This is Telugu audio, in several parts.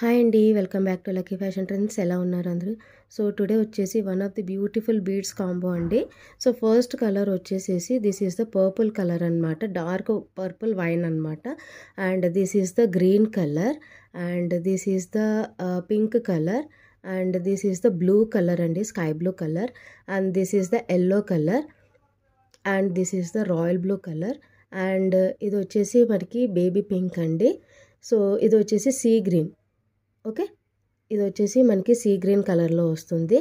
హాయ్ అండి welcome back to Lucky Fashion Trends ఎలా ఉన్నారు అందరూ సో టుడే వచ్చేసి one of the beautiful beads combo అండి సో ఫస్ట్ కలర్ వచ్చేసేసి this is the purple colour అనమాట డార్క్ పర్పుల్ వైన్ అనమాట and this is the green colour and this is the pink colour and this is the blue colour అండి sky blue colour and this is the yellow colour and this is the royal blue colour and ఇది వచ్చేసి మనకి బేబీ పింక్ అండి సో ఇది వచ్చేసి సీ గ్రీన్ ఓకే ఇది వచ్చేసి మనకి సీ గ్రీన్ కలర్లో వస్తుంది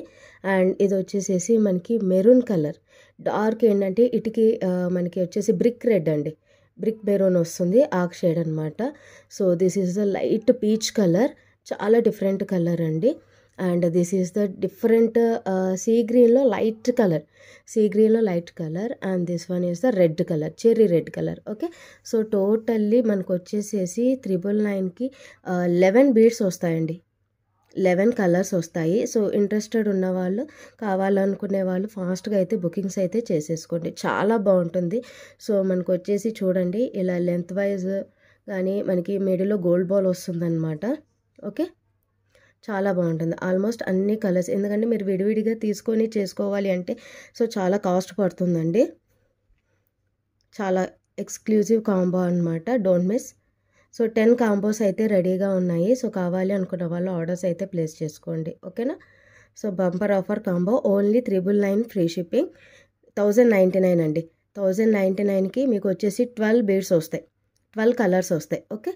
అండ్ ఇది వచ్చేసేసి మనకి మెరూన్ కలర్ డార్క్ ఏంటంటే ఇటుకి మనకి వచ్చేసి బ్రిక్ రెడ్ అండి బ్రిక్ మెరూన్ వస్తుంది ఆక్ షేడ్ అనమాట so this is the light peach colour చాలా డిఫరెంట్ కలర్ అండి and this is the different sea గ్రీన్లో లైట్ కలర్ సీ గ్రీన్లో light colour and this one is the red colour cherry red colour okay so totally మనకు వచ్చేసేసి త్రిబుల్ నైన్కి లెవెన్ బీడ్స్ వస్తాయండి లెవెన్ కలర్స్ వస్తాయి సో ఇంట్రెస్టెడ్ ఉన్నవాళ్ళు కావాలనుకునే వాళ్ళు ఫాస్ట్గా అయితే బుకింగ్స్ అయితే చేసేసుకోండి చాలా బాగుంటుంది సో మనకు వచ్చేసి చూడండి ఇలా లెంత్ వైజ్ కానీ మనకి మిడిల్లో గోల్డ్ బాల్ వస్తుందన్నమాట ఓకే చాలా బాగుంటుంది ఆల్మోస్ట్ అన్ని కలర్స్ ఎందుకంటే మీరు విడివిడిగా తీసుకొని చేసుకోవాలి అంటే సో చాలా కాస్ట్ పడుతుందండి చాలా ఎక్స్క్లూజివ్ కాంబో అనమాట don't miss so ten combos అయితే రెడీగా ఉన్నాయి సో కావాలి అనుకున్న వాళ్ళు ఆర్డర్స్ అయితే ప్లేస్ చేసుకోండి ఓకేనా so bumper offer combo only triple nine free shipping thousand ninety nine అండి థౌజండ్ నైంటీ నైన్కి మీకు వచ్చేసి ట్వెల్వ్ బీడ్స్ వస్తాయి ట్వెల్వ్ కలర్స్ వస్తాయి ఓకే